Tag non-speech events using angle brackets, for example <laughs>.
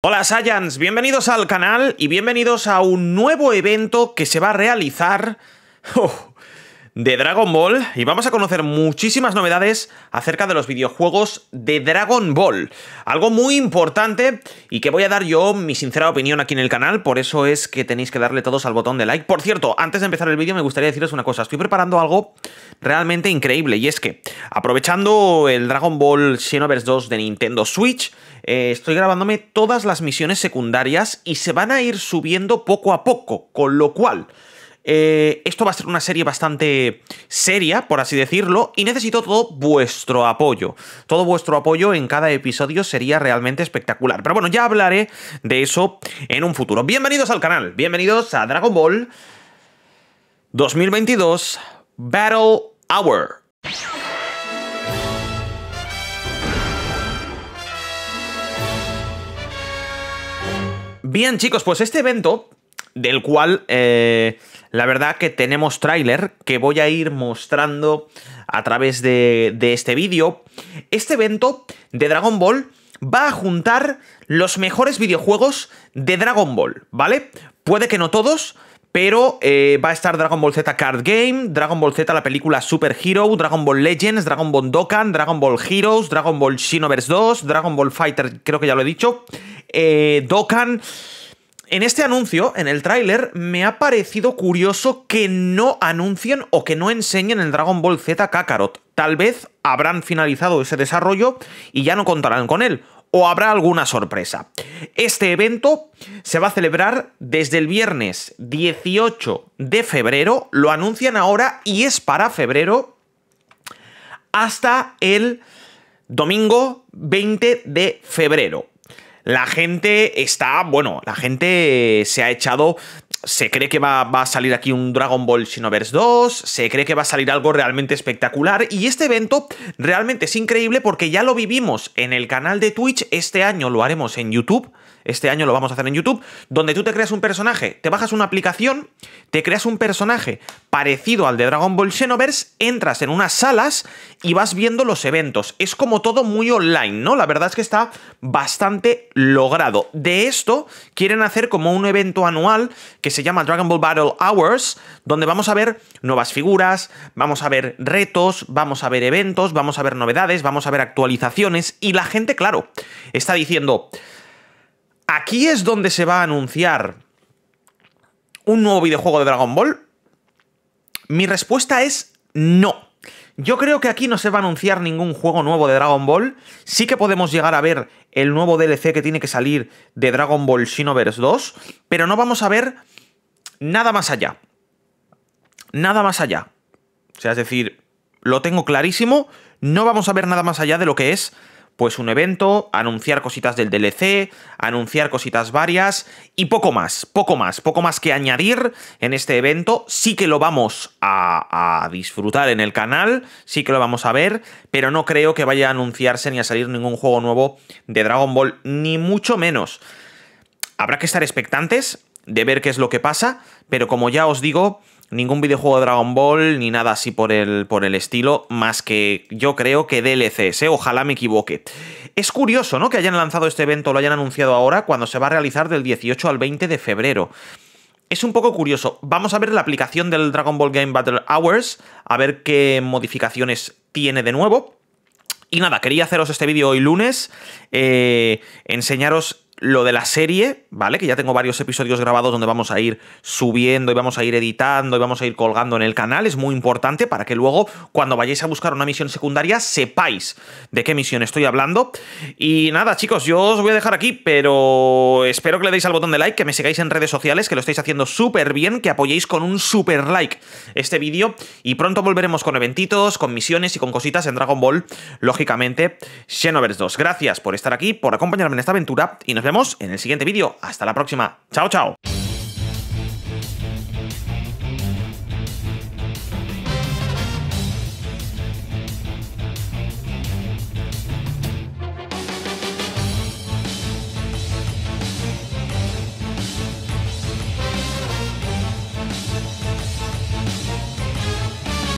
Hola Saiyans, bienvenidos al canal y bienvenidos a un nuevo evento que se va a realizar... <laughs> Oh, de Dragon Ball y vamos a conocer muchísimas novedades acerca de los videojuegos de Dragon Ball. Algo muy importante y que voy a dar yo mi sincera opinión aquí en el canal, por eso es que tenéis que darle todos al botón de like. Por cierto, antes de empezar el vídeo me gustaría deciros una cosa, estoy preparando algo realmente increíble y es que aprovechando el Dragon Ball Xenoverse 2 de Nintendo Switch, eh, estoy grabándome todas las misiones secundarias y se van a ir subiendo poco a poco, con lo cual... Eh, esto va a ser una serie bastante seria, por así decirlo, y necesito todo vuestro apoyo. Todo vuestro apoyo en cada episodio sería realmente espectacular. Pero bueno, ya hablaré de eso en un futuro. Bienvenidos al canal, bienvenidos a Dragon Ball 2022 Battle Hour. Bien chicos, pues este evento del cual eh, la verdad que tenemos tráiler que voy a ir mostrando a través de, este vídeo. Este evento de Dragon Ball va a juntar los mejores videojuegos de Dragon Ball, ¿vale? Puede que no todos, pero eh, va a estar Dragon Ball Z Card Game, Dragon Ball Z la película Super Hero, Dragon Ball Legends, Dragon Ball Dokkan, Dragon Ball Heroes, Dragon Ball Xenoverse 2, Dragon Ball Fighter, creo que ya lo he dicho, eh, Dokkan en este anuncio, en el tráiler, me ha parecido curioso que no anuncien o que no enseñen el Dragon Ball Z Kakarot. Tal vez habrán finalizado ese desarrollo y ya no contarán con él, o habrá alguna sorpresa. Este evento se va a celebrar desde el viernes 18 de febrero, lo anuncian ahora y es para febrero, hasta el domingo 20 de febrero. La gente está, bueno, la gente se ha echado se cree que va, a salir aquí un Dragon Ball Xenoverse 2, se cree que va a salir algo realmente espectacular y este evento realmente es increíble porque ya lo vivimos en el canal de Twitch, este año lo haremos en YouTube, este año lo vamos a hacer en YouTube, donde tú te creas un personaje, te bajas una aplicación, te creas un personaje parecido al de Dragon Ball Xenoverse, entras en unas salas y vas viendo los eventos. Es como todo muy online, ¿no? La verdad es que está bastante logrado. De esto quieren hacer como un evento anual que se llama Dragon Ball Battle Hours, donde vamos a ver nuevas figuras, vamos a ver retos, vamos a ver eventos, vamos a ver novedades, vamos a ver actualizaciones y la gente, claro, está diciendo... Aquí es donde se va a anunciar un nuevo videojuego de Dragon Ball. Mi respuesta es no. Yo creo que aquí no se va a anunciar ningún juego nuevo de Dragon Ball. Sí que podemos llegar a ver el nuevo DLC que tiene que salir de Dragon Ball Xenoverse 2, pero no vamos a ver nada más allá. Nada más allá. O sea, es decir, lo tengo clarísimo, no vamos a ver nada más allá de lo que es pues un evento, anunciar cositas del DLC, anunciar cositas varias y poco más, poco más, poco más que añadir en este evento. Sí que lo vamos a, disfrutar en el canal, sí que lo vamos a ver, pero no creo que vaya a anunciarse ni a salir ningún juego nuevo de Dragon Ball, ni mucho menos. Habrá que estar expectantes de ver qué es lo que pasa, pero como ya os digo, ningún videojuego de Dragon Ball ni nada así por el, por el estilo, más que yo creo que DLCs, ¿eh? ojalá me equivoque. Es curioso, ¿no? Que hayan lanzado este evento, lo hayan anunciado ahora, cuando se va a realizar del 18 al 20 de febrero. Es un poco curioso. Vamos a ver la aplicación del Dragon Ball Game Battle Hours, a ver qué modificaciones tiene de nuevo. Y nada, quería haceros este vídeo hoy lunes, eh, enseñaros lo de la serie, ¿vale? Que ya tengo varios episodios grabados donde vamos a ir subiendo y vamos a ir editando y vamos a ir colgando en el canal. Es muy importante para que luego, cuando vayáis a buscar una misión secundaria, sepáis de qué misión estoy hablando. Y nada, chicos, yo os voy a dejar aquí, pero espero que le deis al botón de like, que me sigáis en redes sociales, que lo estáis haciendo súper bien, que apoyéis con un súper like este vídeo. Y pronto volveremos con eventitos, con misiones y con cositas en Dragon Ball, lógicamente, Xenoverse 2. Gracias por estar aquí, por acompañarme en esta aventura y nos vemos en el siguiente vídeo. Hasta la próxima. Chao, chao.